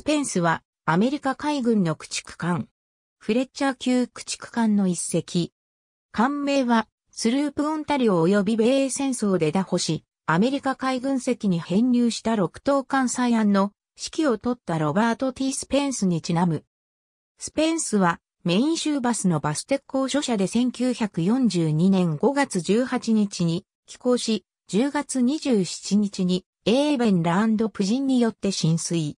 スペンスはアメリカ海軍の駆逐艦。フレッチャー級駆逐艦の一隻。艦名はスループオンタリオ及び米英戦争で打破し、アメリカ海軍籍に編入した6等艦サイアンの指揮を取ったロバート・ T・ スペンスにちなむ。スペンスはメイン州バスのバス鉄工諸社で1942年5月18日に寄港し、10月27日にエーベンランド夫人によって浸水。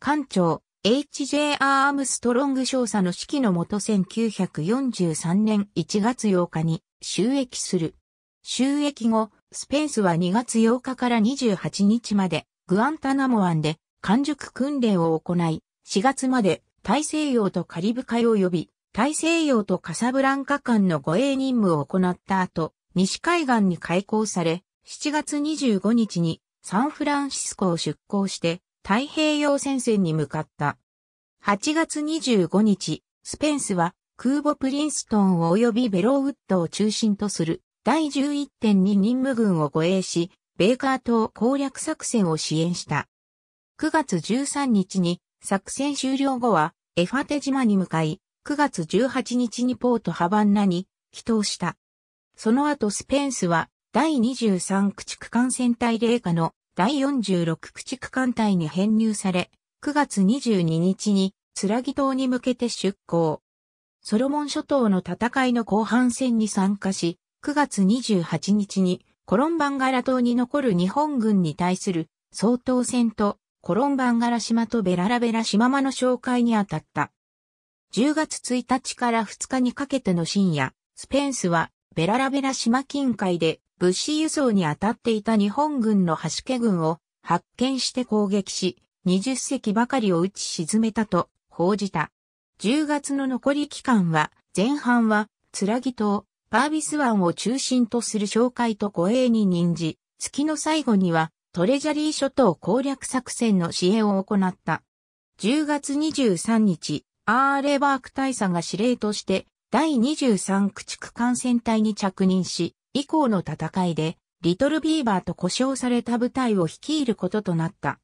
艦長、H.J. アームストロング少佐の指揮のもと1943年1月8日に収益する。収益後、スペンスは2月8日から28日までグアンタナモ湾で完熟訓練を行い、4月まで大西洋とカリブ海及び大西洋とカサブランカ間の護衛任務を行った後、西海岸に開港され、7月25日にサンフランシスコを出港して、太平洋戦線に向かった。8月25日、スペンスは空母プリンストン及びベローウッドを中心とする第11.2任務軍を護衛し、ベーカー島攻略作戦を支援した。9月13日に作戦終了後はエファテ島に向かい、9月18日にポートハバンナに帰島した。その後スペンスは第23駆逐艦船隊霊下の第46駆逐艦隊に編入され、9月22日に、つらぎ島に向けて出港。ソロモン諸島の戦いの後半戦に参加し、9月28日に、コロンバンガラ島に残る日本軍に対する、総統戦と、コロンバンガラ島とベララベラ島間の紹介に当たった。10月1日から2日にかけての深夜、スペンスは、ベララベラ島近海で物資輸送に当たっていた日本軍の橋家軍を発見して攻撃し、20隻ばかりを撃ち沈めたと報じた。10月の残り期間は、前半は、つらぎ島、パービス湾を中心とする紹介と護衛に任じ、月の最後には、トレジャリー諸島攻略作戦の支援を行った。10月23日、アーレバーク大佐が司令として、第23駆逐艦船隊に着任し、以降の戦いで、リトルビーバーと呼称された部隊を率いることとなった。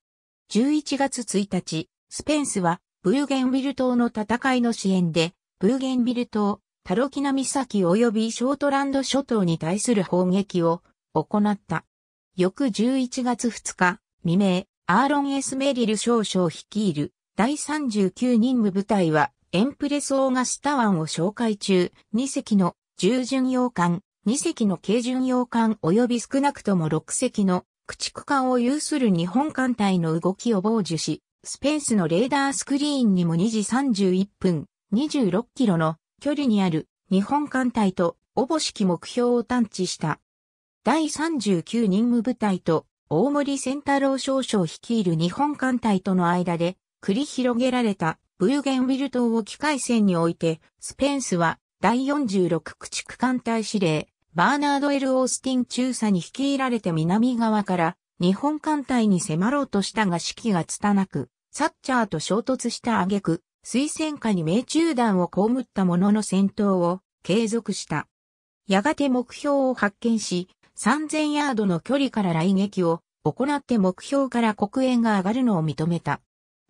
11月1日、スペンスは、ブーゲンビル島の戦いの支援で、ブーゲンビル島、タロキナ岬及びショートランド諸島に対する砲撃を行った。翌11月2日、未明、アーロン・エスメリル少将率いる第39任務部隊はエンプレス・オーガスタ湾を紹介中2隻の従巡洋艦2隻の軽巡洋艦及び少なくとも6隻の駆逐艦を有する日本艦隊の動きを傍受し、スペンスのレーダースクリーンにも2時31分、26キロの距離にある日本艦隊とおぼしき目標を探知した。第39任務部隊と大森仙太郎少将率いる日本艦隊との間で繰り広げられたブーゲンウィル島を機械戦において、スペンスは第46駆逐艦隊司令、バーナード・エル・オースティン中佐に率いられて南側から日本艦隊に迫ろうとしたが指揮がつたなく、サッチャーと衝突した挙句、推薦下に命中弾をこむったものの戦闘を継続した。やがて目標を発見し、3000ヤードの距離から来撃を行って目標から黒煙が上がるのを認めた。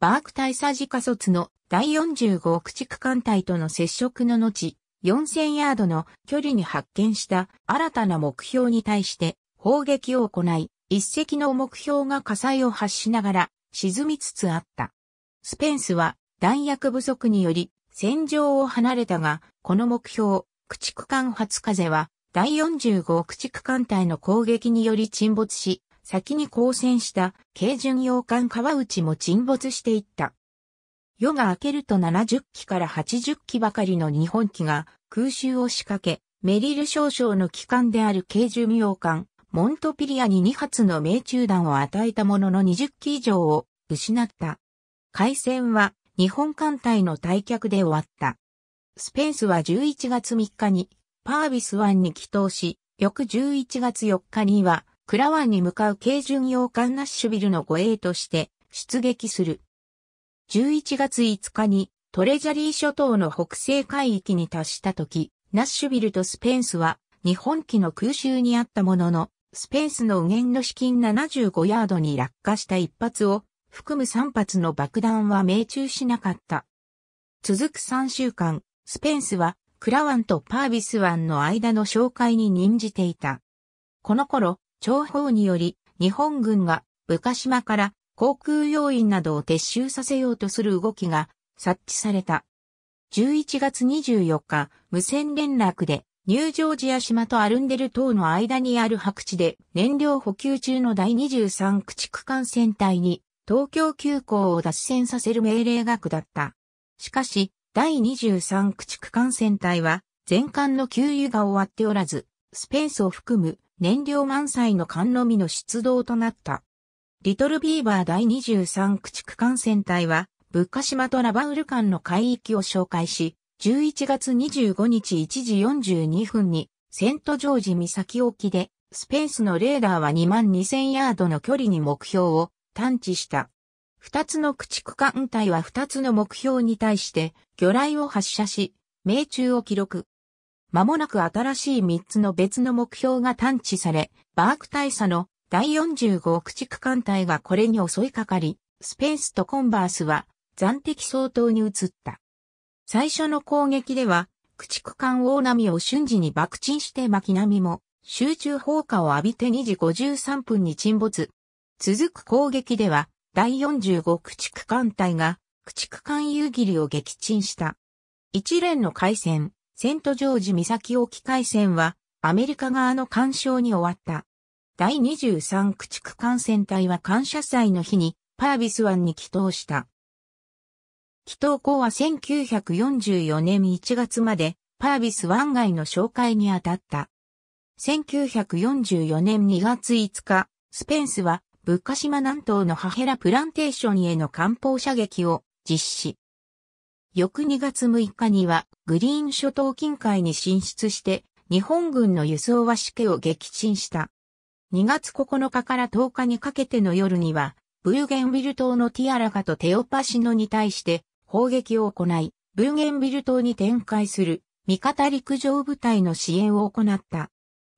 バーク大佐自家卒の第45駆逐艦隊との接触の後、4000ヤードの距離に発見した新たな目標に対して砲撃を行い、一隻の目標が火災を発しながら沈みつつあった。スペンスは弾薬不足により戦場を離れたが、この目標、駆逐艦初風は第45駆逐艦隊の攻撃により沈没し、先に交戦した軽巡洋艦川内も沈没していった。夜が明けると70機から80機ばかりの日本機が空襲を仕掛け、メリル少将の機関である軽巡洋艦、モントピリアに2発の命中弾を与えたものの20機以上を失った。海戦は日本艦隊の退却で終わった。スペンスは11月3日にパービス湾に帰投し、翌11月4日にはクラ湾に向かう軽巡洋艦ナッシュビルの護衛として出撃する。11月5日にトレジャリー諸島の北西海域に達した時、ナッシュビルとスペンスは日本機の空襲にあったものの、スペンスの右舷の資金75ヤードに落下した一発を含む3発の爆弾は命中しなかった。続く3週間、スペンスはクラワンとパービス湾の間の紹介に任じていた。この頃、情報により日本軍が、武島から航空要員などを撤収させようとする動きが察知された。11月24日、無線連絡で、ニュージョージア島とアルンデル島の間にある白地で燃料補給中の第23駆逐艦船隊に東京急行を脱線させる命令が下った。しかし、第23駆逐艦船隊は全艦の給油が終わっておらず、スペースを含む燃料満載の艦のみの出動となった。リトルビーバー第23駆逐艦船隊は、ブッカ島とラバウル間の海域を紹介し、11月25日1時42分に、セントジョージ岬沖で、スペースのレーダーは2万2000ヤードの距離に目標を探知した。二つの駆逐艦隊は二つの目標に対して、魚雷を発射し、命中を記録。間もなく新しい三つの別の目標が探知され、バーク大佐の第45駆逐艦隊がこれに襲いかかり、スペースとコンバースは暫敵相当に移った。最初の攻撃では、駆逐艦大波を瞬時に爆沈して巻波も集中砲火を浴びて2時53分に沈没。続く攻撃では、第45駆逐艦隊が駆逐艦夕霧を撃沈した。一連の海戦、セントジョージ岬沖海戦はアメリカ側の干渉に終わった。第23駆逐艦船隊は感謝祭の日にパービス湾に帰島した。帰島港は1944年1月までパービス湾外の紹介に当たった。1944年2月5日、スペンスはブッカ島南東のハヘラプランテーションへの艦砲射撃を実施。翌2月6日にはグリーン諸島近海に進出して日本軍の輸送は式を撃沈した。2月9日から10日にかけての夜には、ブーゲンビル島のティアラカとテオパシノに対して砲撃を行い、ブーゲンビル島に展開する味方陸上部隊の支援を行った。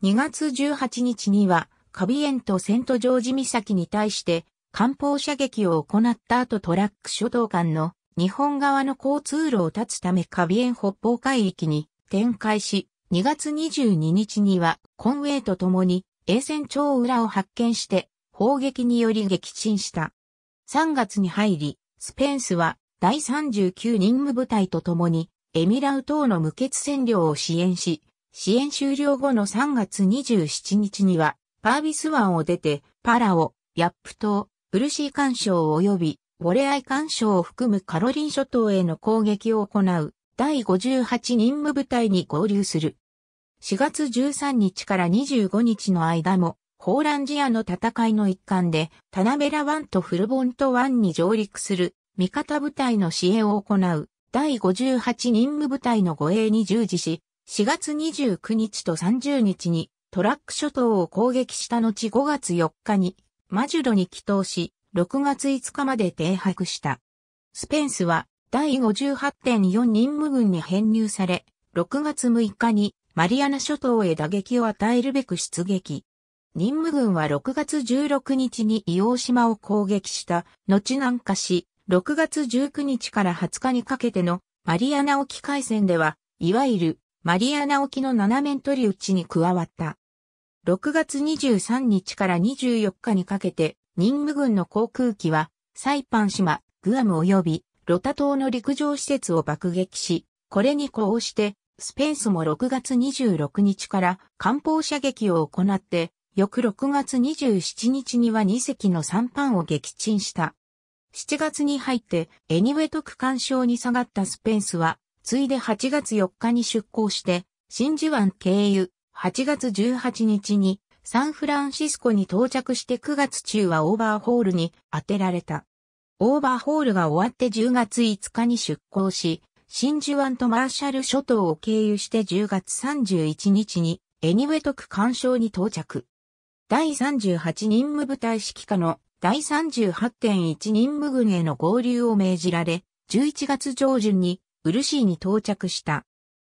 2月18日には、カビエンとセントジョージ岬に対して艦砲射撃を行った後トラック諸島間の日本側の交通路を断つためカビエン北方海域に展開し、2月22日にはコンウェイと共に栄戦長裏を発見して砲撃により撃沈した。3月に入り、スペンスは第39任務部隊と共にエミラウ島の無血占領を支援し、支援終了後の3月27日にはパービス湾を出てパラオ、ヤップ島、ブルシー干渉及びボレアイ干渉を含むカロリン諸島への攻撃を行う第58任務部隊に合流する。4月13日から25日の間も、ホーランジアの戦いの一環で、タナベラ湾とフルボント湾に上陸する、味方部隊の支援を行う、第58任務部隊の護衛に従事し、4月29日と30日に、トラック諸島を攻撃した後5月4日に、マジュロに帰投し、6月5日まで停泊した。スペンスは、第58.4任務軍に編入され、6月6日にマリアナ諸島へ打撃を与えるべく出撃。任務軍は6月16日に伊王島を攻撃した、後南下し、6月19日から20日にかけてのマリアナ沖海戦では、いわゆるマリアナ沖の斜面取り打ちに加わった。6月23日から24日にかけて、任務軍の航空機は、サイパン島、グアム及び、ロタ島の陸上施設を爆撃し、これに呼応して、スペースも6月26日から艦砲射撃を行って、翌6月27日には2隻の3班を撃沈した。7月に入って、エニウェト区間賞に下がったスペースは、ついで8月4日に出港して、真珠湾経由、8月18日にサンフランシスコに到着して9月中はオーバーホールに当てられた。オーバーホールが終わって10月5日に出港し、真珠湾とマーシャル諸島を経由して10月31日にエニウェトク干渉に到着。第38任務部隊指揮下の第38.1任務軍への合流を命じられ、11月上旬にウルシーに到着した。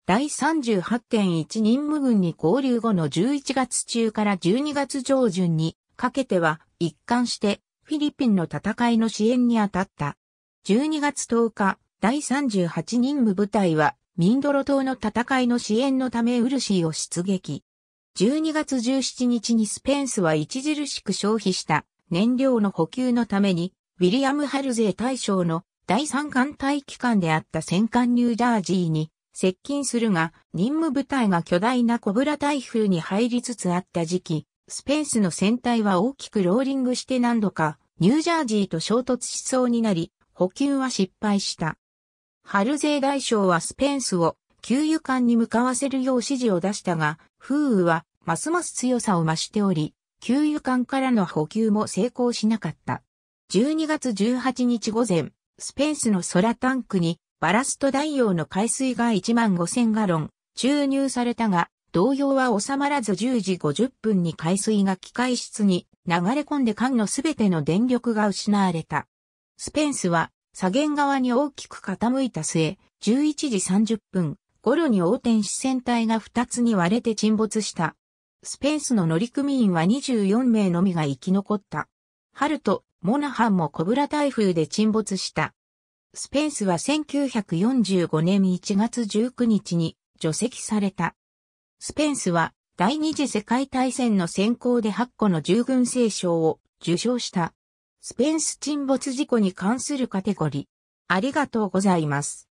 第38.1任務軍に合流後の11月中から12月上旬にかけては一貫してフィリピンの戦いの支援に当たった。12月10日、第38任務部隊は、ミンドロ島の戦いの支援のためウルシーを出撃。12月17日にスペンスは著しく消費した燃料の補給のために、ウィリアム・ハルゼー大将の第三艦隊機関であった戦艦ニュージャージーに接近するが、任務部隊が巨大なコブラ台風に入りつつあった時期、スペンスの船体は大きくローリングして何度かニュージャージーと衝突しそうになり、補給は失敗した。ハルゼー大将はスペンスを給油艦に向かわせるよう指示を出したが、風雨はますます強さを増しており、給油艦からの補給も成功しなかった。12月18日午前、スペンスの空タンクにバラスト代用の海水が1万5000ガロン注入されたが、同様は収まらず10時50分に海水が機械室に流れ込んで艦のすべての電力が失われた。スペンスは左舷側に大きく傾いた末、11時30分、頃に横転し船体が2つに割れて沈没した。スペースの乗組員は24名のみが生き残った。ハルト、モナハンもコブラ台風で沈没した。スペースは1945年1月19日に除籍された。スペースは第二次世界大戦の先行で8個の従軍聖賞を受賞した。スペンス沈没事故に関するカテゴリー。ありがとうございます。